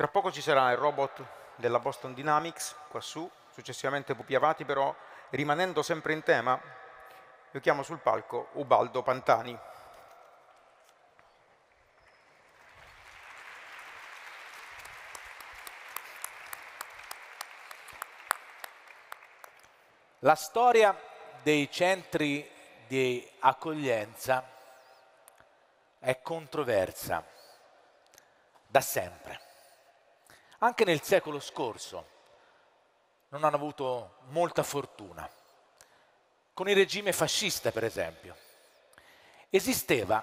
Tra poco ci sarà il robot della Boston Dynamics quassù, successivamente Pupi Avati, però rimanendo sempre in tema, io chiamo sul palco Ubaldo Pantani. La storia dei centri di accoglienza è controversa da sempre anche nel secolo scorso non hanno avuto molta fortuna. Con il regime fascista, per esempio, esisteva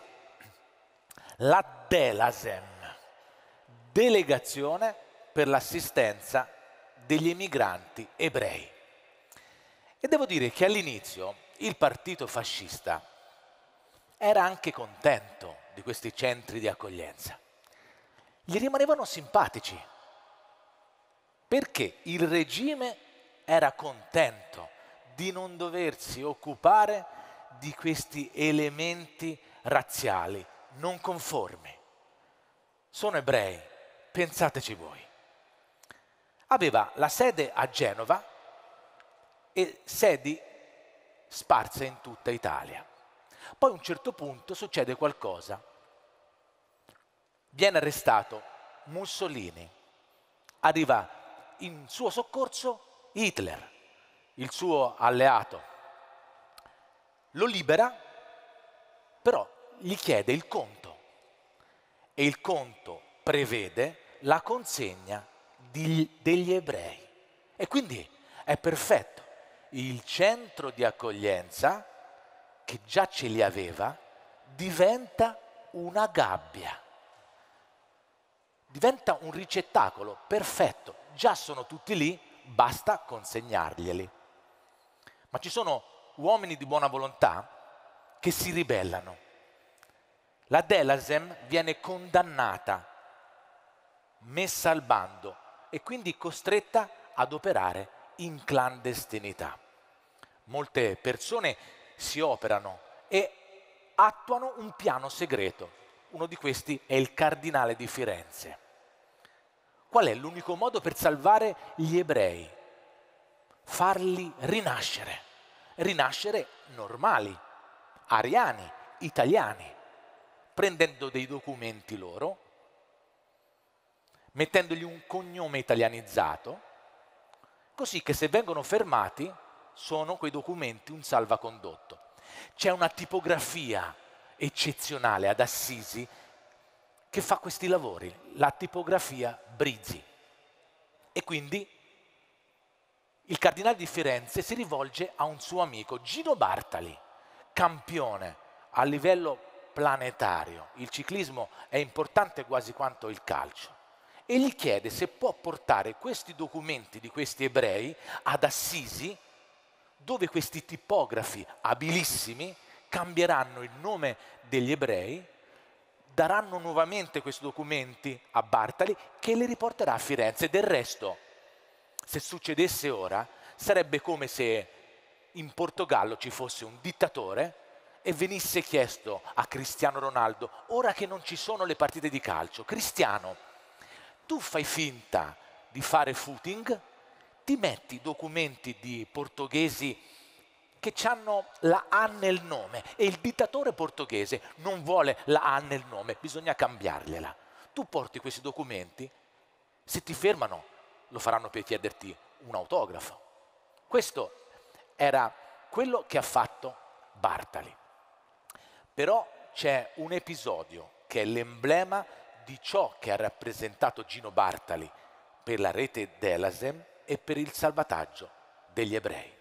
la Delasem, delegazione per l'assistenza degli emigranti ebrei. E devo dire che all'inizio il partito fascista era anche contento di questi centri di accoglienza. Gli rimanevano simpatici perché il regime era contento di non doversi occupare di questi elementi razziali non conformi. Sono ebrei, pensateci voi. Aveva la sede a Genova e sedi sparse in tutta Italia. Poi a un certo punto succede qualcosa. Viene arrestato Mussolini, arriva in suo soccorso Hitler, il suo alleato. Lo libera, però gli chiede il conto e il conto prevede la consegna di, degli ebrei. E quindi è perfetto. Il centro di accoglienza, che già ce li aveva, diventa una gabbia diventa un ricettacolo perfetto già sono tutti lì, basta consegnarglieli. Ma ci sono uomini di buona volontà che si ribellano. La Delasem viene condannata, messa al bando e quindi costretta ad operare in clandestinità. Molte persone si operano e attuano un piano segreto. Uno di questi è il cardinale di Firenze Qual è l'unico modo per salvare gli ebrei? Farli rinascere, rinascere normali, ariani, italiani, prendendo dei documenti loro, mettendogli un cognome italianizzato, così che se vengono fermati sono quei documenti un salvacondotto. C'è una tipografia eccezionale ad Assisi che fa questi lavori, la tipografia Brizzi. E quindi il cardinale di Firenze si rivolge a un suo amico, Gino Bartali, campione a livello planetario. Il ciclismo è importante quasi quanto il calcio. E gli chiede se può portare questi documenti di questi ebrei ad Assisi, dove questi tipografi abilissimi cambieranno il nome degli ebrei daranno nuovamente questi documenti a Bartali che li riporterà a Firenze. Del resto, se succedesse ora, sarebbe come se in Portogallo ci fosse un dittatore e venisse chiesto a Cristiano Ronaldo, ora che non ci sono le partite di calcio, Cristiano, tu fai finta di fare footing, ti metti i documenti di portoghesi che hanno la A nel nome e il dittatore portoghese non vuole la A nel nome, bisogna cambiargliela. Tu porti questi documenti, se ti fermano lo faranno per chiederti un autografo. Questo era quello che ha fatto Bartali. Però c'è un episodio che è l'emblema di ciò che ha rappresentato Gino Bartali per la rete Delasem e per il salvataggio degli ebrei.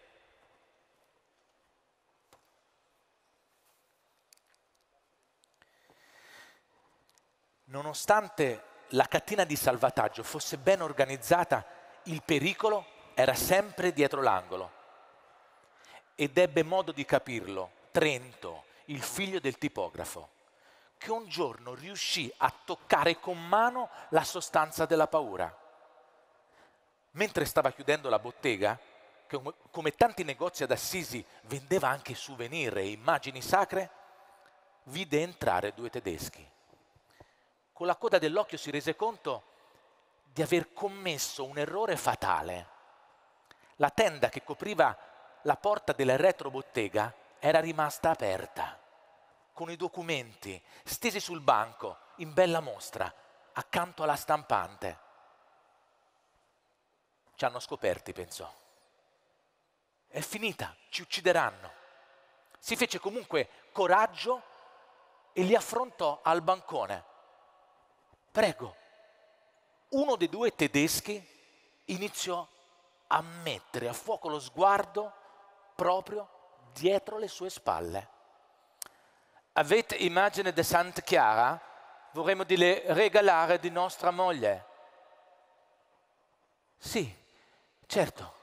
nonostante la catena di salvataggio fosse ben organizzata, il pericolo era sempre dietro l'angolo. Ed ebbe modo di capirlo Trento, il figlio del tipografo, che un giorno riuscì a toccare con mano la sostanza della paura. Mentre stava chiudendo la bottega, che come tanti negozi ad Assisi vendeva anche souvenir e immagini sacre, vide entrare due tedeschi con la coda dell'occhio si rese conto di aver commesso un errore fatale. La tenda che copriva la porta della retrobottega era rimasta aperta, con i documenti stesi sul banco, in bella mostra, accanto alla stampante. Ci hanno scoperti, pensò. È finita, ci uccideranno. Si fece comunque coraggio e li affrontò al bancone Prego. Uno dei due tedeschi iniziò a mettere a fuoco lo sguardo proprio dietro le sue spalle. Avete immagine di Santa Chiara? Vorremmo le regalare di nostra moglie. Sì, certo.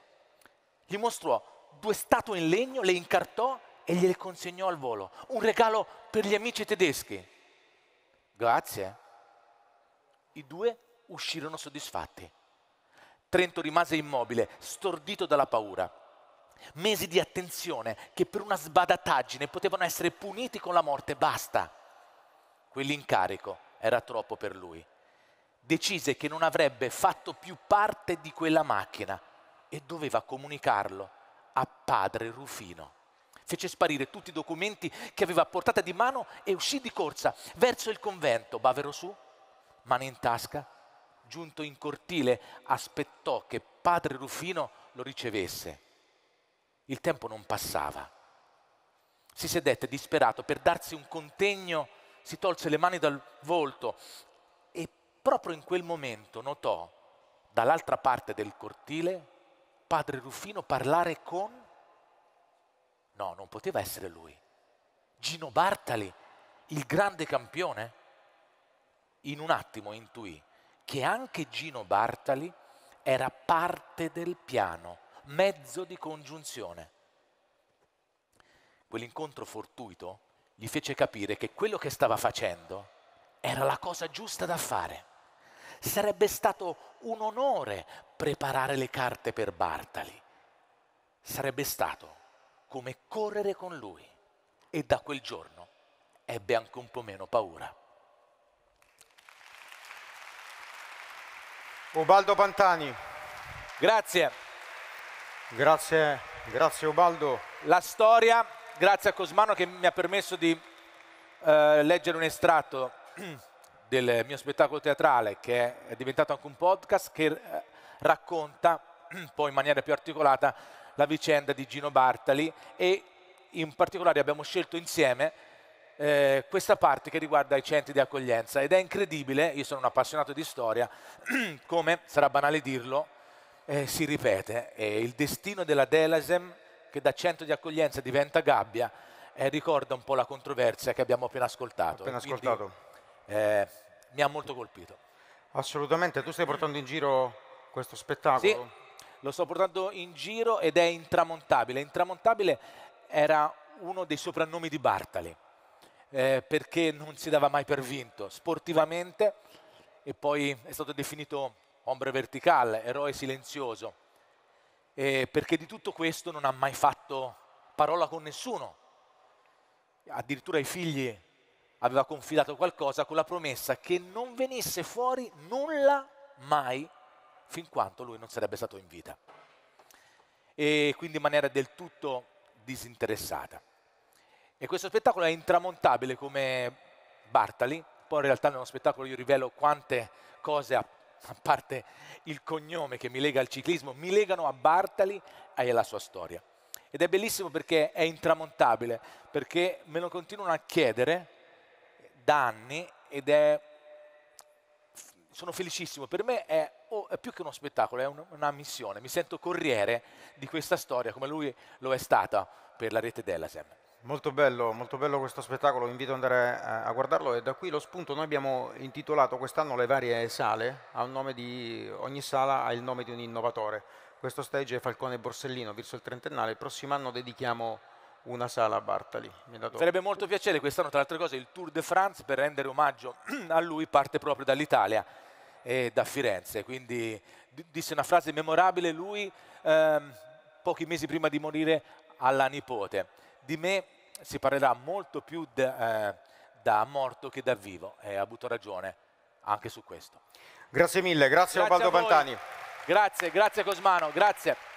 Gli mostrò due statue in legno, le incartò e gliele consegnò al volo. Un regalo per gli amici tedeschi. Grazie. I due uscirono soddisfatti. Trento rimase immobile, stordito dalla paura. Mesi di attenzione che per una sbadataggine potevano essere puniti con la morte, basta. Quell'incarico era troppo per lui. Decise che non avrebbe fatto più parte di quella macchina e doveva comunicarlo a padre Rufino fece sparire tutti i documenti che aveva a portata di mano e uscì di corsa verso il convento bavero su, mano in tasca, giunto in cortile, aspettò che padre Rufino lo ricevesse. Il tempo non passava. Si sedette disperato per darsi un contegno, si tolse le mani dal volto e proprio in quel momento notò dall'altra parte del cortile padre Rufino parlare con... No, non poteva essere lui. Gino Bartali, il grande campione? in un attimo intuì che anche Gino Bartali era parte del piano, mezzo di congiunzione. Quell'incontro fortuito gli fece capire che quello che stava facendo era la cosa giusta da fare. Sarebbe stato un onore preparare le carte per Bartali. Sarebbe stato come correre con lui. E da quel giorno ebbe anche un po' meno paura. Ubaldo Pantani. Grazie. Grazie, grazie Ubaldo. La storia, grazie a Cosmano che mi ha permesso di eh, leggere un estratto del mio spettacolo teatrale che è diventato anche un podcast che eh, racconta poi in maniera più articolata la vicenda di Gino Bartali e in particolare abbiamo scelto insieme eh, questa parte che riguarda i centri di accoglienza ed è incredibile, io sono un appassionato di storia, come, sarà banale dirlo, eh, si ripete, eh, il destino della Delasem che da centro di accoglienza diventa gabbia eh, ricorda un po' la controversia che abbiamo appena ascoltato. Appena ascoltato. Quindi, eh, mi ha molto colpito. Assolutamente, tu stai portando in giro questo spettacolo? Sì, lo sto portando in giro ed è intramontabile. Intramontabile era uno dei soprannomi di Bartali eh, perché non si dava mai per vinto sportivamente e poi è stato definito ombre verticale, eroe silenzioso, eh, perché di tutto questo non ha mai fatto parola con nessuno. Addirittura ai figli aveva confidato qualcosa con la promessa che non venisse fuori nulla mai fin quanto lui non sarebbe stato in vita. E quindi in maniera del tutto disinteressata. E questo spettacolo è intramontabile come Bartali, poi in realtà nello spettacolo io rivelo quante cose, a parte il cognome che mi lega al ciclismo, mi legano a Bartali e alla sua storia. Ed è bellissimo perché è intramontabile, perché me lo continuano a chiedere da anni ed è... sono felicissimo, per me è, oh, è più che uno spettacolo, è un, una missione, mi sento corriere di questa storia come lui lo è stata per la rete della Molto bello, molto bello questo spettacolo, invito ad andare a, guardarlo e da qui lo spunto, noi abbiamo intitolato quest'anno le varie sale, di, ogni sala ha il nome di un innovatore, questo stage è Falcone Borsellino, verso il trentennale, il prossimo anno dedichiamo una sala a Bartali. Mi Sarebbe molto piacere quest'anno, tra le altre cose, il Tour de France per rendere omaggio a lui parte proprio dall'Italia e da Firenze, quindi disse una frase memorabile lui ehm, pochi mesi prima di morire alla nipote. Di me si parlerà molto più da, eh, da morto che da vivo e ha avuto ragione anche su questo. Grazie mille, grazie, grazie Valdo Pantani. Grazie, grazie Cosmano, grazie.